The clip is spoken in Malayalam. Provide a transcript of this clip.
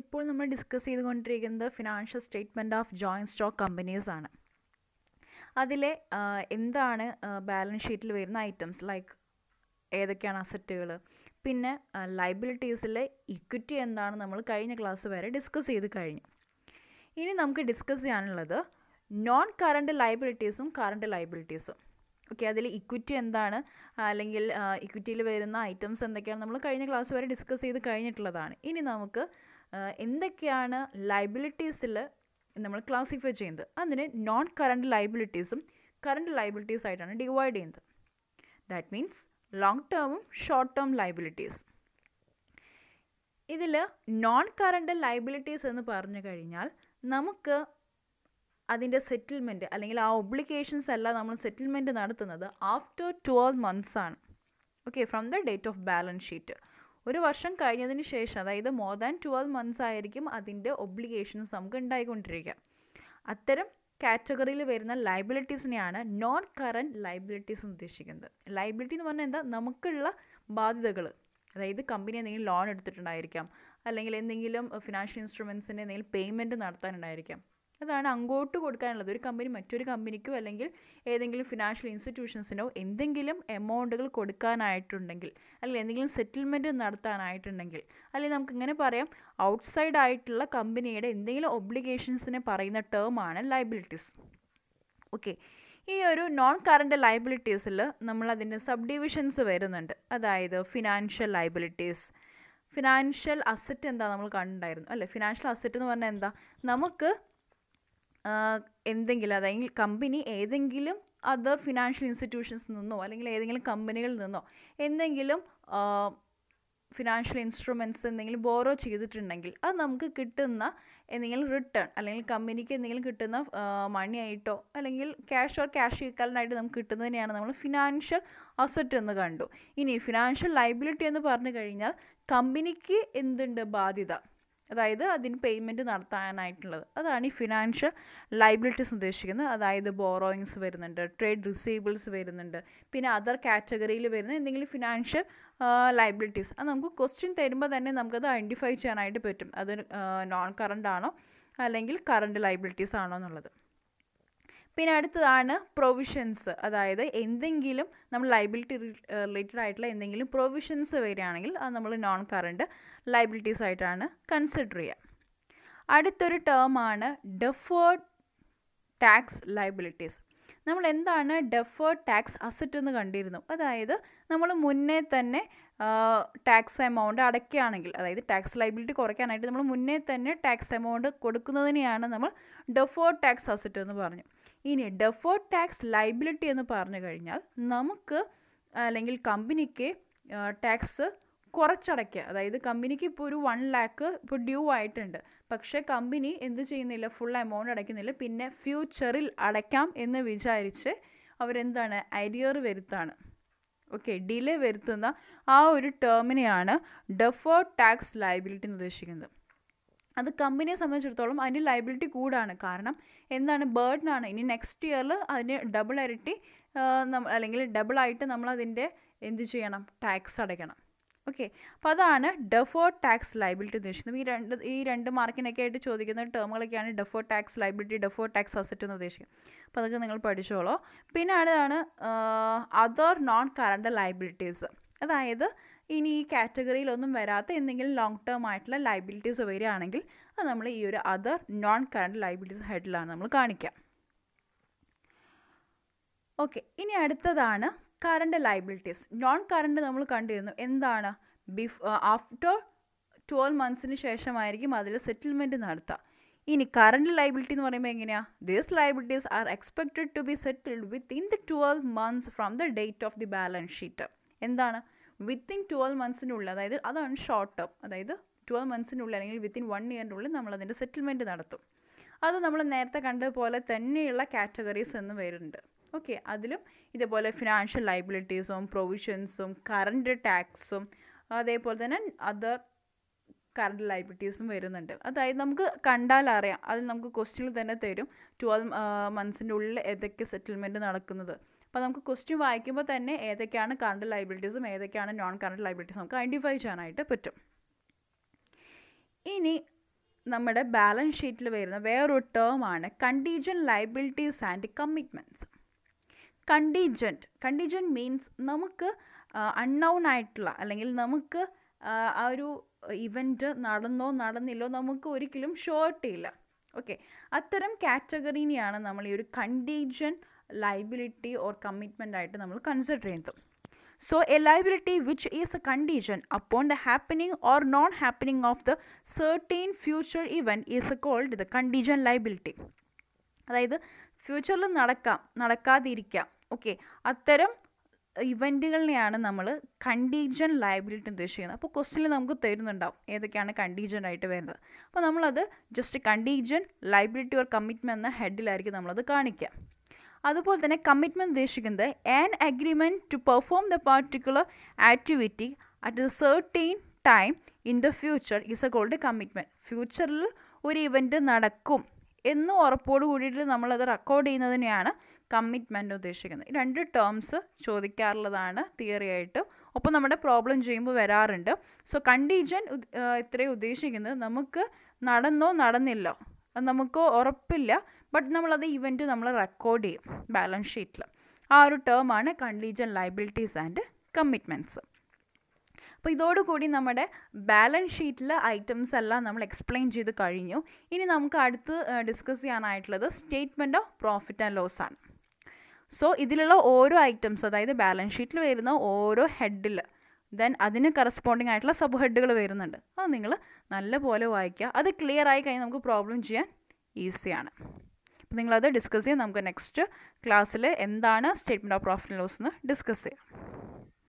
ഇപ്പോൾ നമ്മൾ ഡിസ്കസ് ചെയ്തുകൊണ്ടിരിക്കുന്നത് financial statement of joint stock companies ആണ് അതിലെ എന്താണ് ബാലൻസ് ഷീറ്റിൽ വരുന്ന ഐറ്റംസ് ലൈക്ക് ഏതൊക്കെയാണ് അസറ്റുകൾ പിന്നെ ലൈബിലിറ്റീസിലെ ഇക്വിറ്റി എന്താണ് നമ്മൾ കഴിഞ്ഞ ക്ലാസ് വരെ ഡിസ്കസ് ചെയ്ത് കഴിഞ്ഞു ഇനി നമുക്ക് ഡിസ്കസ് ചെയ്യാനുള്ളത് നോൺ കറണ്ട് ലൈബിലിറ്റീസും കറണ്ട് ലൈബിലിറ്റീസും ഓക്കെ അതിൽ ഇക്വിറ്റി എന്താണ് അല്ലെങ്കിൽ ഇക്വിറ്റിയിൽ വരുന്ന ഐറ്റംസ് എന്തൊക്കെയാണ് നമ്മൾ കഴിഞ്ഞ ക്ലാസ് വരെ ഡിസ്കസ് ചെയ്ത് കഴിഞ്ഞിട്ടുള്ളതാണ് ഇനി നമുക്ക് എന്തൊക്കെയാണ് ലൈബിലിറ്റീസിൽ നമ്മൾ ക്ലാസിഫൈ ചെയ്യുന്നത് അതിന് നോൺ കറണ്ട് ലൈബിലിറ്റീസും കറണ്ട് ലൈബിലിറ്റീസ് ആയിട്ടാണ് ഡിവൈഡ് ചെയ്യുന്നത് ദാറ്റ് മീൻസ് ലോങ് ടേമും ഷോർട്ട് ടേം ലൈബിലിറ്റീസ് ഇതിൽ നോൺ കറണ്ട് ലൈബിലിറ്റീസ് എന്ന് പറഞ്ഞു കഴിഞ്ഞാൽ നമുക്ക് അതിൻ്റെ സെറ്റിൽമെൻറ്റ് അല്ലെങ്കിൽ ആ ഒബ്ലിക്കേഷൻസ് അല്ല നമ്മൾ സെറ്റിൽമെൻറ്റ് നടത്തുന്നത് ആഫ്റ്റർ ട്വൽവ് മന്ത്സ് ആണ് okay from the date of balance sheet ഒരു വർഷം കഴിഞ്ഞതിന് ശേഷം അതായത് മോർ ദാൻ ട്വൽവ് മന്ത്സ് ആയിരിക്കും അതിൻ്റെ ഒബ്ലിഗേഷൻസ് നമുക്ക് ഉണ്ടായിക്കൊണ്ടിരിക്കുക അത്തരം കാറ്റഗറിയിൽ വരുന്ന ലൈബിലിറ്റീസിനെയാണ് നോൺ കറൻറ്റ് ലൈബിലിറ്റീസ് എന്ന് ഉദ്ദേശിക്കുന്നത് ലൈബിലിറ്റി എന്ന് പറഞ്ഞാൽ എന്താ നമുക്കുള്ള ബാധ്യതകൾ അതായത് കമ്പനി എന്തെങ്കിലും ലോൺ എടുത്തിട്ടുണ്ടായിരിക്കാം അല്ലെങ്കിൽ എന്തെങ്കിലും ഫിനാൻഷ്യൽ ഇൻസ്ട്രുമെൻസിൻ്റെ എന്തെങ്കിലും പേയ്മെൻറ്റ് നടത്താനുണ്ടായിരിക്കാം അതാണ് അങ്ങോട്ട് കൊടുക്കാനുള്ളത് ഒരു കമ്പനി മറ്റൊരു കമ്പനിക്കോ അല്ലെങ്കിൽ ഏതെങ്കിലും ഫിനാൻഷ്യൽ ഇൻസ്റ്റിറ്റ്യൂഷൻസിനോ എന്തെങ്കിലും എമൗണ്ടുകൾ കൊടുക്കാനായിട്ടുണ്ടെങ്കിൽ അല്ലെങ്കിൽ എന്തെങ്കിലും സെറ്റിൽമെൻറ്റ് നടത്താനായിട്ടുണ്ടെങ്കിൽ അല്ലെങ്കിൽ ഇങ്ങനെ പറയാം ഔട്ട്സൈഡ് ആയിട്ടുള്ള കമ്പനിയുടെ എന്തെങ്കിലും ഒബ്ലിഗേഷൻസിനെ പറയുന്ന ടേമാണ് ലൈബിലിറ്റീസ് ഓക്കെ ഈ ഒരു നോൺ കറണ്ട് ലൈബിലിറ്റീസിൽ നമ്മൾ അതിൻ്റെ സബ് ഡിവിഷൻസ് വരുന്നുണ്ട് അതായത് ഫിനാൻഷ്യൽ ലൈബിലിറ്റീസ് ഫിനാൻഷ്യൽ അസറ്റ് എന്താ നമ്മൾ കണ്ടായിരുന്നു അല്ലേ ഫിനാൻഷ്യൽ അസറ്റ് എന്ന് പറഞ്ഞാൽ എന്താ നമുക്ക് എന്തെങ്കിലും അതായത് കമ്പനി ഏതെങ്കിലും അതർ ഫിനാൻഷ്യൽ ഇൻസ്റ്റിറ്റ്യൂഷൻസ് നിന്നോ അല്ലെങ്കിൽ ഏതെങ്കിലും കമ്പനികളിൽ നിന്നോ എന്തെങ്കിലും ഫിനാൻഷ്യൽ ഇൻസ്ട്രുമെൻറ്റ്സ് എന്തെങ്കിലും ബോറോ ചെയ്തിട്ടുണ്ടെങ്കിൽ അത് നമുക്ക് കിട്ടുന്ന എന്തെങ്കിലും റിട്ടേൺ അല്ലെങ്കിൽ കമ്പനിക്ക് എന്തെങ്കിലും കിട്ടുന്ന ആയിട്ടോ അല്ലെങ്കിൽ ക്യാഷ് ഓർ ക്യാഷ് ഈക്വലനായിട്ട് നമുക്ക് കിട്ടുന്നതിനെയാണ് നമ്മൾ ഫിനാൻഷ്യൽ അസറ്റ് എന്ന് കണ്ടു ഇനി ഫിനാൻഷ്യൽ ലൈബിലിറ്റി എന്ന് പറഞ്ഞു കഴിഞ്ഞാൽ കമ്പനിക്ക് എന്തുണ്ട് ബാധ്യത അതായത് അതിന് പേയ്മെൻറ്റ് നടത്താനായിട്ടുള്ളത് അതാണ് ഈ ഫിനാൻഷ്യൽ ലൈബിലിറ്റീസ് ഉദ്ദേശിക്കുന്നത് അതായത് ബോറോയിങ്സ് വരുന്നുണ്ട് ട്രേഡ് റിസീബിൾസ് വരുന്നുണ്ട് പിന്നെ അതർ കാറ്റഗറിയിൽ വരുന്ന എന്തെങ്കിലും ഫിനാൻഷ്യൽ ലൈബിലിറ്റീസ് അത് നമുക്ക് ക്വസ്റ്റ്യൻ തരുമ്പോൾ തന്നെ നമുക്കത് ഐഡൻറ്റിഫൈ ചെയ്യാനായിട്ട് പറ്റും അത് നോൺ കറണ്ട് ആണോ അല്ലെങ്കിൽ കറണ്ട് ലൈബിലിറ്റീസ് ആണോ എന്നുള്ളത് പിന്നെ അടുത്തതാണ് പ്രൊവിഷൻസ് അതായത് എന്തെങ്കിലും നമ്മൾ ലൈബിലിറ്റി റിലേറ്റഡ് ആയിട്ടുള്ള എന്തെങ്കിലും പ്രൊവിഷൻസ് വരികയാണെങ്കിൽ അത് നമ്മൾ നോൺ കറണ്ട് ലൈബിലിറ്റീസ് ആയിട്ടാണ് കൺസിഡർ ചെയ്യുക അടുത്തൊരു ടേമാണ് ഡെഫേർഡ് ടാക്സ് ലൈബിലിറ്റീസ് നമ്മൾ എന്താണ് ഡെഫേർഡ് ടാക്സ് അസറ്റ് എന്ന് കണ്ടിരുന്നു അതായത് നമ്മൾ മുന്നേ തന്നെ ടാക്സ് എമൗണ്ട് അടയ്ക്കുകയാണെങ്കിൽ അതായത് ടാക്സ് ലൈബിലിറ്റി കുറയ്ക്കാനായിട്ട് നമ്മൾ മുന്നേ തന്നെ ടാക്സ് എമൗണ്ട് കൊടുക്കുന്നതിനെയാണ് നമ്മൾ ഡെഫേർഡ് ടാക്സ് അസറ്റ് എന്ന് പറഞ്ഞു ഇനി ഡെഫേർഡ് ടാക്സ് ലൈബിലിറ്റി എന്ന് പറഞ്ഞു കഴിഞ്ഞാൽ നമുക്ക് അല്ലെങ്കിൽ കമ്പനിക്ക് ടാക്സ് കുറച്ചടയ്ക്കുക അതായത് കമ്പനിക്ക് ഇപ്പോൾ ഒരു വൺ ലാക്ക് ഇപ്പോൾ ഡ്യൂ ആയിട്ടുണ്ട് പക്ഷേ കമ്പനി എന്ത് ചെയ്യുന്നില്ല ഫുൾ എമൗണ്ട് അടയ്ക്കുന്നില്ല പിന്നെ ഫ്യൂച്ചറിൽ അടയ്ക്കാം എന്ന് വിചാരിച്ച് അവരെന്താണ് അരിയർ വരുത്താണ് ഓക്കെ ഡിലേ വരുത്തുന്ന ആ ഒരു ടേമിനെയാണ് ഡെഫേർഡ് ടാക്സ് ലയബിലിറ്റി എന്ന് ഉദ്ദേശിക്കുന്നത് അത് കമ്പനിയെ സംബന്ധിച്ചിടത്തോളം അതിന് ലയബിലിറ്റി കൂടാണ് കാരണം എന്താണ് ആണ് ഇനി നെക്സ്റ്റ് ഇയറിൽ അതിന് ഡബിൾ ഇരട്ടി അല്ലെങ്കിൽ ഡബിളായിട്ട് അതിൻ്റെ എന്ത് ചെയ്യണം ടാക്സ് അടയ്ക്കണം ഓക്കെ അപ്പോൾ അതാണ് ഡെഫേർഡ് ടാക്സ് ലൈബിലിറ്റി ഉദ്ദേശിക്കുന്നത് ഈ രണ്ട് ഈ രണ്ട് മാർക്കിനൊക്കെ ആയിട്ട് ചോദിക്കുന്ന ടേമുകളൊക്കെയാണ് deferred tax liability deferred tax asset എന്ന് ഉദ്ദേശിക്കുന്നത് അപ്പോൾ അതൊക്കെ നിങ്ങൾ പഠിച്ചോളൂ പിന്നെ അടുത്താണ് അതർ നോൺ കറണ്ട് ലൈബിലിറ്റീസ് അതായത് ഇനി ഈ കാറ്റഗറിയിലൊന്നും വരാത്ത എന്തെങ്കിലും ലോങ് ടേം ആയിട്ടുള്ള ലൈബിലിറ്റീസ് വരികയാണെങ്കിൽ അത് നമ്മൾ ഈ ഒരു അതർ നോൺ കറണ്ട് ലൈബിലിറ്റീസ് ഹെഡിലാണ് നമ്മൾ കാണിക്കുക ഓക്കെ ഇനി അടുത്തതാണ് കറണ്ട് ലൈബിലിറ്റീസ് നോൺ കറണ്ട് നമ്മൾ കണ്ടിരുന്നു എന്താണ് ബിഫ് ആഫ്റ്റർ ട്വൽവ് മന്ത്സിന് ശേഷമായിരിക്കും അതിൽ സെറ്റിൽമെൻറ്റ് നടത്തുക ഇനി കറണ്ട് ലൈബിലിറ്റി എന്ന് പറയുമ്പോൾ എങ്ങനെയാണ് these liabilities are expected to be settled within the twelve months from the date of the balance sheet എന്താണ് വിത്തിൻ ട്വൽവ് മന്ത്സിനുള്ളിൽ അതായത് അതാണ് ഷോർട്ട് ടേം അതായത് ട്വൽവ് മന്ത്സിനുള്ളിൽ അല്ലെങ്കിൽ വിത്തിൻ വൺ ഇയറിനുള്ളിൽ അതിൻ്റെ സെറ്റിൽമെൻറ്റ് നടത്തും അത് നമ്മൾ നേരത്തെ കണ്ടതുപോലെ തന്നെയുള്ള കാറ്റഗറീസ് എന്ന് വരുന്നുണ്ട് ഓക്കെ അതിലും ഇതേപോലെ ഫിനാൻഷ്യൽ ലൈബിലിറ്റീസും പ്രൊവിഷൻസും കറണ്ട് ടാക്സും അതേപോലെ തന്നെ അതർ കറണ്ട് ലൈബിലിറ്റീസും വരുന്നുണ്ട് അതായത് നമുക്ക് കണ്ടാൽ അറിയാം അതിൽ നമുക്ക് ക്വസ്റ്റ്യനിൽ തന്നെ തരും ട്വൽവ് മന്ത്സിൻ്റെ ഉള്ളിൽ ഏതൊക്കെ സെറ്റിൽമെൻറ്റ് നടക്കുന്നത് അപ്പോൾ നമുക്ക് ക്വസ്റ്റ്യൻ വായിക്കുമ്പോൾ തന്നെ ഏതൊക്കെയാണ് കറണ്ട് ലൈബിലിറ്റീസും ഏതൊക്കെയാണ് നോൺ കറണ്ട് ലൈബിലിറ്റീസും നമുക്ക് ഐഡൻറ്റിഫൈ ചെയ്യാനായിട്ട് പറ്റും ഇനി നമ്മുടെ ബാലൻസ് ഷീറ്റിൽ വരുന്ന വേറൊരു ടേമാണ് contingent liabilities and commitments contingent contingent means നമുക്ക് അൺനൗൺ ആയിട്ടുള്ള അല്ലെങ്കിൽ നമുക്ക് ആ ഒരു ഇവൻറ്റ് നടന്നോ നടന്നില്ലോ നമുക്ക് ഒരിക്കലും ഷോർട്ടില്ല ഓക്കെ അത്തരം കാറ്റഗറിനെയാണ് നമ്മൾ ഈ ഒരു കണ്ടീജൻ ലൈബിലിറ്റി ഓർ കമ്മിറ്റ്മെൻ്റ് ആയിട്ട് നമ്മൾ കൺസിഡർ ചെയ്യുന്നത് so a liability which is a condition upon the happening or non happening of the certain future event is a called the condition liability അതായത് ഫ്യൂച്ചറിൽ നടക്കാം നടക്കാതിരിക്കാം ഓക്കെ അത്തരം ഇവൻറ്റുകളിനെയാണ് നമ്മൾ കണ്ടീജൻ ലയബിലിറ്റി ഉദ്ദേശിക്കുന്നത് അപ്പോൾ ക്വസ്റ്റ്യനിൽ നമുക്ക് തരുന്നുണ്ടാവും ഏതൊക്കെയാണ് കണ്ടീജൻ ആയിട്ട് വരുന്നത് അപ്പോൾ നമ്മളത് just contingent liability or commitment എന്ന ഹെഡിലായിരിക്കും നമ്മളത് കാണിക്കുക അതുപോലെ തന്നെ കമ്മിറ്റ്മെൻറ്റ് ഉദ്ദേശിക്കുന്നത് an agreement to perform the particular activity at the certain time in the future is a called commitment ഫ്യൂച്ചറിൽ ഒരു ഇവൻറ്റ് നടക്കും എന്ന് ഉറപ്പോട് കൂടിയിട്ട് നമ്മളത് റെക്കോർഡ് ചെയ്യുന്നതിനെയാണ് കമ്മിറ്റ്മെന്റ് ഉദ്ദേശിക്കുന്നത് രണ്ട് ടേംസ് ചോദിക്കാറുള്ളതാണ് തിയറി ആയിട്ട് ഒപ്പം നമ്മുടെ പ്രോബ്ലം ചെയ്യുമ്പോൾ വരാറുണ്ട് സോ കണ്ടീജൻ ഇത്രയും ഉദ്ദേശിക്കുന്നത് നമുക്ക് നടന്നോ നടന്നില്ലോ അത് നമുക്ക് ഉറപ്പില്ല ബട്ട് നമ്മളത് ഇവൻറ്റ് നമ്മൾ റെക്കോർഡ് ചെയ്യും ബാലൻസ് ഷീറ്റിൽ ആ ഒരു ടേമാണ് കൺലീജൻ ലൈബിലിറ്റീസ് ആൻഡ് കമ്മിറ്റ്മെൻറ്റ്സ് അപ്പോൾ ഇതോടുകൂടി നമ്മുടെ ബാലൻസ് ഷീറ്റിൽ ഐറ്റംസ് എല്ലാം നമ്മൾ എക്സ്പ്ലെയിൻ ചെയ്ത് കഴിഞ്ഞു ഇനി നമുക്ക് അടുത്ത് ഡിസ്കസ് ചെയ്യാനായിട്ടുള്ളത് statement of profit and loss ആണ് സോ ഇതിലുള്ള ഓരോ ഐറ്റംസ് അതായത് ബാലൻസ് ഷീറ്റിൽ വരുന്ന ഓരോ ഹെഡിൽ ദെൻ അതിന് കറസ്പോണ്ടിങ് ആയിട്ടുള്ള സബ് ഹെഡുകൾ വരുന്നുണ്ട് അത് നിങ്ങൾ നല്ലപോലെ വായിക്കുക അത് ക്ലിയർ ആയി കഴിഞ്ഞാൽ നമുക്ക് പ്രോബ്ലം ചെയ്യാൻ ഈസിയാണ് അപ്പോൾ നിങ്ങളത് ഡിസ്കസ് ചെയ്യാം നമുക്ക് നെക്സ്റ്റ് ക്ലാസ്സിൽ എന്താണ് സ്റ്റേറ്റ്മെൻറ്റ് ഓഫ് പ്രോഫിറ്റ് ലോസ് എന്ന് ഡിസ്കസ് ചെയ്യാം